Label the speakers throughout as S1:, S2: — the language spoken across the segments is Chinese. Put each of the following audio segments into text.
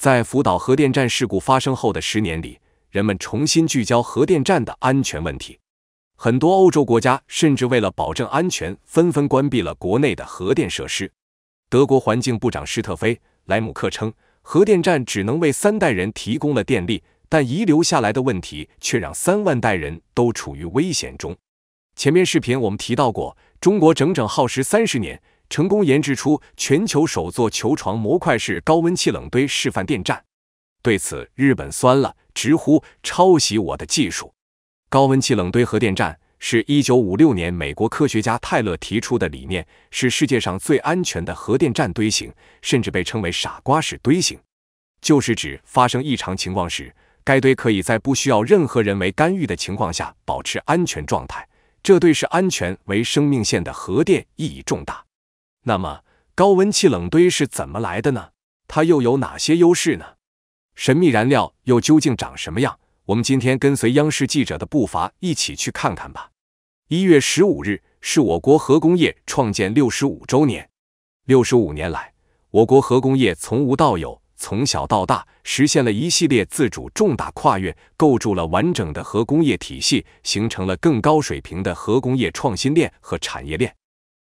S1: 在福岛核电站事故发生后的十年里，人们重新聚焦核电站的安全问题。很多欧洲国家甚至为了保证安全，纷纷关闭了国内的核电设施。德国环境部长施特菲·莱姆克称，核电站只能为三代人提供了电力，但遗留下来的问题却让三万代人都处于危险中。前面视频我们提到过，中国整整耗时三十年。成功研制出全球首座球床模块式高温气冷堆示范电站，对此日本酸了，直呼抄袭我的技术。高温气冷堆核电站是一九五六年美国科学家泰勒提出的理念，是世界上最安全的核电站堆型，甚至被称为“傻瓜式堆型”，就是指发生异常情况时，该堆可以在不需要任何人为干预的情况下保持安全状态。这对视安全为生命线的核电意义重大。那么，高温气冷堆是怎么来的呢？它又有哪些优势呢？神秘燃料又究竟长什么样？我们今天跟随央视记者的步伐一起去看看吧。一月十五日是我国核工业创建六十五周年。六十五年来，我国核工业从无到有，从小到大，实现了一系列自主重大跨越，构筑了完整的核工业体系，形成了更高水平的核工业创新链和产业链。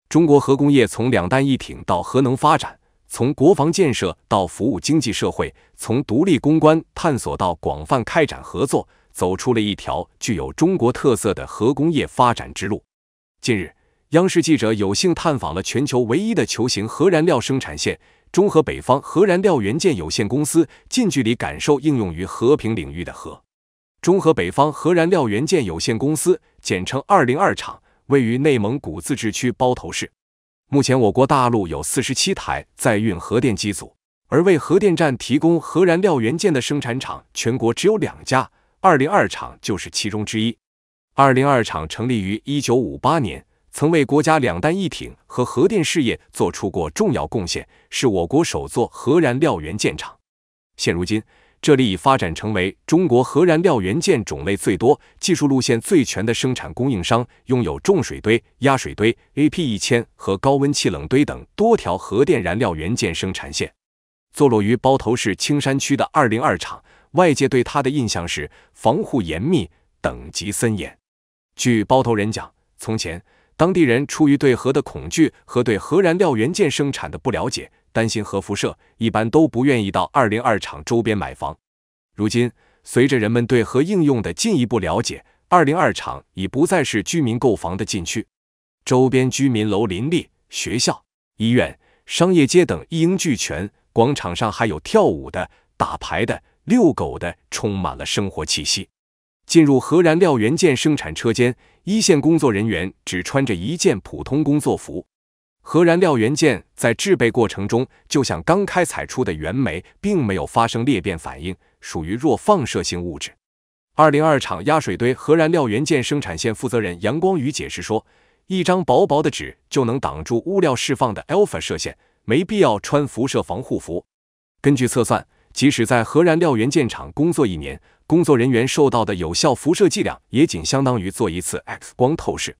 S1: 中国核工业从两弹一艇到核能发展，从国防建设到服务经济社会，从独立攻关探索到广泛开展合作，走出了一条具有中国特色的核工业发展之路。近日，央视记者有幸探访了全球唯一的球形核燃料生产线——中核北方核燃料元件有限公司，近距离感受应用于和平领域的核。中核北方核燃料元件有限公司简称“二零二厂”。位于内蒙古自治区包头市。目前，我国大陆有四十七台在运核电机组，而为核电站提供核燃料元件的生产厂，全国只有两家，二零二厂就是其中之一。二零二厂成立于一九五八年，曾为国家两弹一艇和核电事业做出过重要贡献，是我国首座核燃料元件厂。现如今，这里已发展成为中国核燃料元件种类最多、技术路线最全的生产供应商，拥有重水堆、压水堆、AP1000 和高温气冷堆等多条核电燃料元件生产线。坐落于包头市青山区的二零二厂，外界对它的印象是防护严密、等级森严。据包头人讲，从前当地人出于对核的恐惧和对核燃料元件生产的不了解。担心核辐射，一般都不愿意到二零二厂周边买房。如今，随着人们对核应用的进一步了解，二零二厂已不再是居民购房的禁区。周边居民楼林立，学校、医院、商业街等一应俱全。广场上还有跳舞的、打牌的、遛狗的，充满了生活气息。进入核燃料元件生产车间，一线工作人员只穿着一件普通工作服。核燃料元件在制备过程中，就像刚开采出的原煤，并没有发生裂变反应，属于弱放射性物质。二零二厂压水堆核燃料元件生产线负责人杨光宇解释说：“一张薄薄的纸就能挡住物料释放的 alpha 射线，没必要穿辐射防护服。”根据测算，即使在核燃料元件厂工作一年，工作人员受到的有效辐射剂量也仅相当于做一次 X 光透视。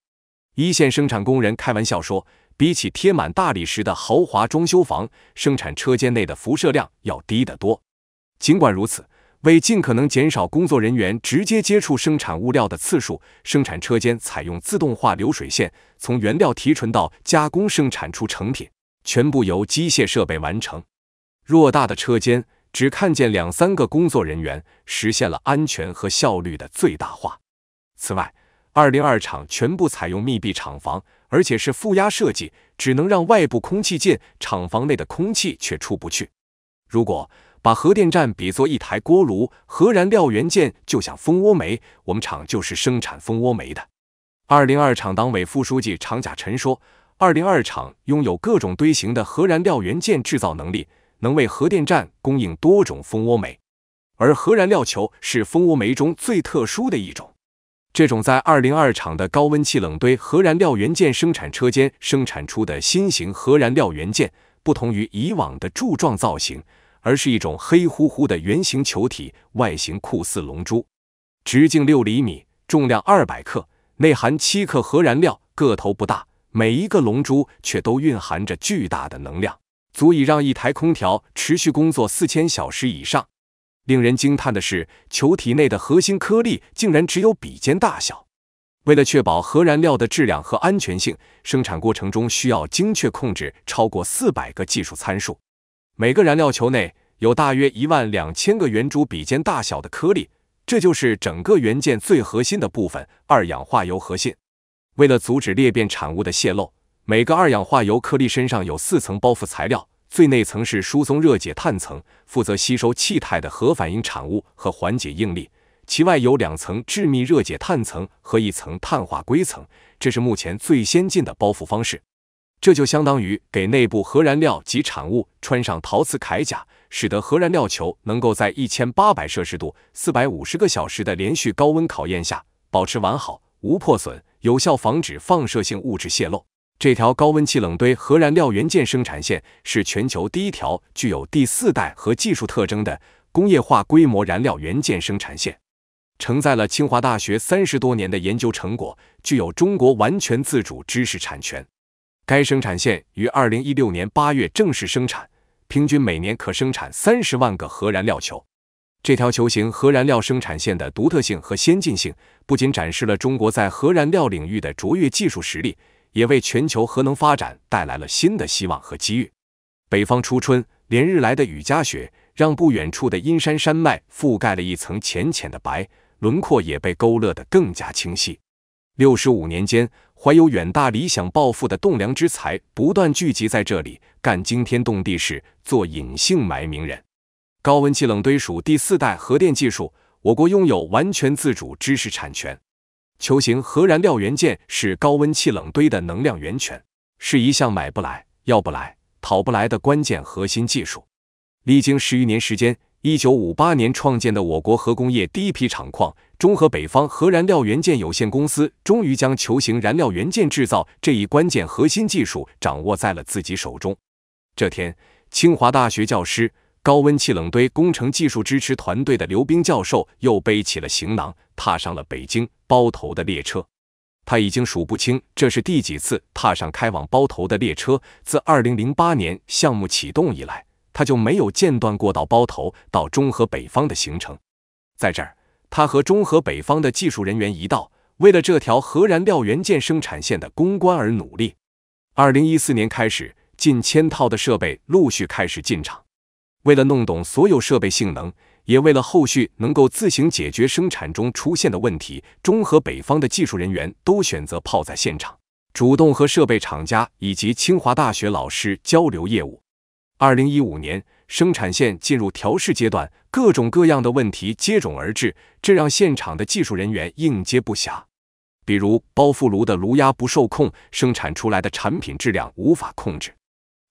S1: 一线生产工人开玩笑说。比起贴满大理石的豪华装修房，生产车间内的辐射量要低得多。尽管如此，为尽可能减少工作人员直接接触生产物料的次数，生产车间采用自动化流水线，从原料提纯到加工生产出成品，全部由机械设备完成。偌大的车间只看见两三个工作人员，实现了安全和效率的最大化。此外，二零二厂全部采用密闭厂房，而且是负压设计，只能让外部空气进，厂房内的空气却出不去。如果把核电站比作一台锅炉，核燃料元件就像蜂窝煤，我们厂就是生产蜂窝煤的。二零二厂党委副书记常甲臣说：“二零二厂拥有各种堆型的核燃料元件制造能力，能为核电站供应多种蜂窝煤，而核燃料球是蜂窝煤中最特殊的一种。”这种在二零二厂的高温气冷堆核燃料元件生产车间生产出的新型核燃料元件，不同于以往的柱状造型，而是一种黑乎乎的圆形球体，外形酷似龙珠，直径六厘米，重量二百克，内含七克核燃料，个头不大，每一个龙珠却都蕴含着巨大的能量，足以让一台空调持续工作四千小时以上。令人惊叹的是，球体内的核心颗粒竟然只有笔尖大小。为了确保核燃料的质量和安全性，生产过程中需要精确控制超过四百个技术参数。每个燃料球内有大约一万两千个圆珠笔尖大小的颗粒，这就是整个元件最核心的部分——二氧化铀核心。为了阻止裂变产物的泄漏，每个二氧化铀颗粒身上有四层包覆材料。最内层是疏松热解碳层，负责吸收气态的核反应产物和缓解应力。其外有两层致密热解碳层和一层碳化硅层，这是目前最先进的包覆方式。这就相当于给内部核燃料及产物穿上陶瓷铠甲，使得核燃料球能够在一千八百摄氏度、四百五十个小时的连续高温考验下保持完好无破损，有效防止放射性物质泄漏。这条高温气冷堆核燃料元件生产线是全球第一条具有第四代核技术特征的工业化规模燃料元件生产线，承载了清华大学三十多年的研究成果，具有中国完全自主知识产权。该生产线于二零一六年八月正式生产，平均每年可生产三十万个核燃料球。这条球形核燃料生产线的独特性和先进性，不仅展示了中国在核燃料领域的卓越技术实力。也为全球核能发展带来了新的希望和机遇。北方初春，连日来的雨夹雪让不远处的阴山山脉覆盖了一层浅浅的白，轮廓也被勾勒得更加清晰。六十五年间，怀有远大理想抱负的栋梁之才不断聚集在这里，干惊天动地事，做隐姓埋名人。高温气冷堆属第四代核电技术，我国拥有完全自主知识产权。球形核燃料元件是高温气冷堆的能量源泉，是一项买不来、要不来、讨不来的关键核心技术。历经十余年时间，一九五八年创建的我国核工业第一批厂矿——中核北方核燃料元件有限公司，终于将球形燃料元件制造这一关键核心技术掌握在了自己手中。这天，清华大学教师。高温气冷堆工程技术支持团队的刘冰教授又背起了行囊，踏上了北京包头的列车。他已经数不清这是第几次踏上开往包头的列车。自2008年项目启动以来，他就没有间断过到包头到中和北方的行程。在这儿，他和中和北方的技术人员一道，为了这条核燃料元件生产线的攻关而努力。2014年开始，近千套的设备陆续开始进场。为了弄懂所有设备性能，也为了后续能够自行解决生产中出现的问题，中和北方的技术人员都选择泡在现场，主动和设备厂家以及清华大学老师交流业务。二零一五年，生产线进入调试阶段，各种各样的问题接踵而至，这让现场的技术人员应接不暇。比如，包覆炉的炉压不受控，生产出来的产品质量无法控制。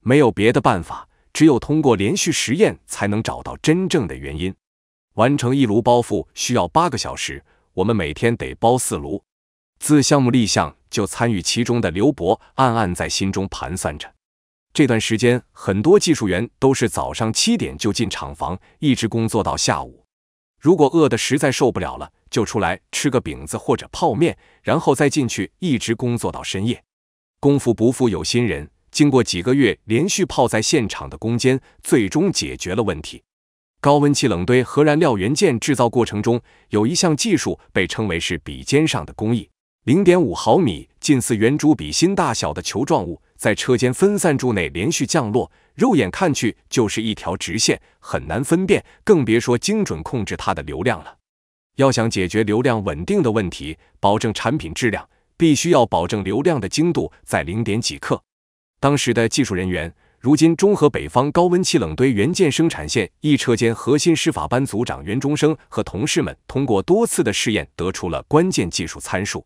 S1: 没有别的办法。只有通过连续实验，才能找到真正的原因。完成一炉包覆需要八个小时，我们每天得包四炉。自项目立项就参与其中的刘博，暗暗在心中盘算着。这段时间，很多技术员都是早上七点就进厂房，一直工作到下午。如果饿得实在受不了了，就出来吃个饼子或者泡面，然后再进去，一直工作到深夜。功夫不负有心人。经过几个月连续泡在现场的攻坚，最终解决了问题。高温气冷堆核燃料元件制造过程中，有一项技术被称为是笔尖上的工艺。零点五毫米，近似圆珠笔芯大小的球状物，在车间分散柱内连续降落，肉眼看去就是一条直线，很难分辨，更别说精准控制它的流量了。要想解决流量稳定的问题，保证产品质量，必须要保证流量的精度在零点几克。当时的技术人员，如今中核北方高温气冷堆元件生产线一车间核心施法班组长袁中生和同事们，通过多次的试验，得出了关键技术参数。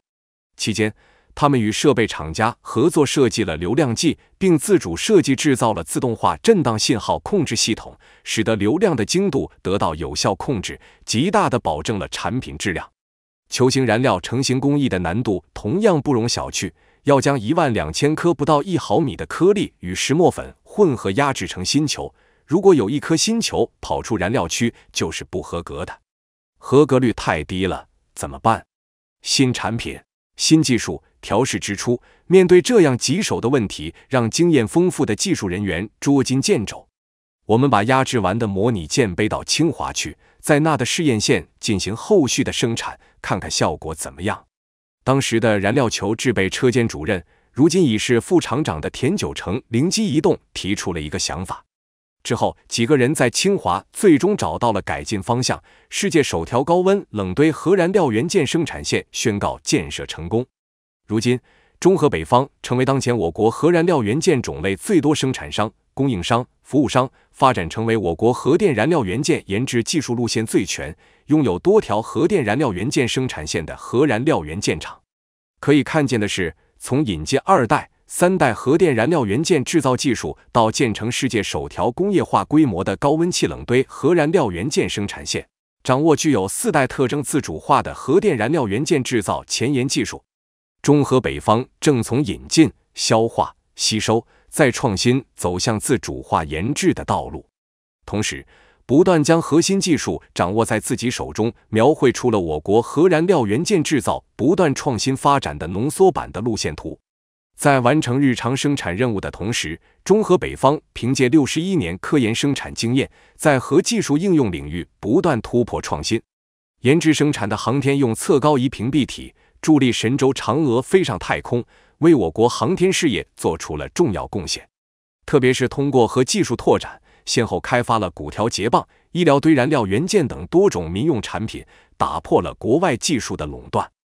S1: 期间，他们与设备厂家合作设计了流量计，并自主设计制造了自动化振荡信号控制系统，使得流量的精度得到有效控制，极大的保证了产品质量。球形燃料成型工艺的难度同样不容小觑。要将一万两千颗不到一毫米的颗粒与石墨粉混合压制成星球，如果有一颗星球跑出燃料区，就是不合格的。合格率太低了，怎么办？新产品、新技术调试之初，面对这样棘手的问题，让经验丰富的技术人员捉襟见肘。我们把压制完的模拟舰背到清华去，在那的试验线进行后续的生产，看看效果怎么样。当时的燃料球制备车间主任，如今已是副厂长的田九成灵机一动，提出了一个想法。之后，几个人在清华最终找到了改进方向，世界首条高温冷堆核燃料元件生产线宣告建设成功。如今。中核北方成为当前我国核燃料元件种类最多、生产商、供应商、服务商，发展成为我国核电燃料元件研制技术路线最全、拥有多条核电燃料元件生产线的核燃料元件厂。可以看见的是，从引进二代、三代核电燃料元件制造技术，到建成世界首条工业化规模的高温气冷堆核燃料元件生产线，掌握具有四代特征自主化的核电燃料元件制造前沿技术。中核北方正从引进、消化、吸收、再创新，走向自主化研制的道路，同时不断将核心技术掌握在自己手中，描绘出了我国核燃料元件制造不断创新发展的浓缩版的路线图。在完成日常生产任务的同时，中核北方凭借六十一年科研生产经验，在核技术应用领域不断突破创新，研制生产的航天用测高仪屏蔽体。助力神舟嫦娥飞上太空，为我国航天事业做出了重要贡献。特别是通过和技术拓展，先后开发了骨条结棒、医疗堆燃料元件等多种民用产品，打破了国外技术的垄断。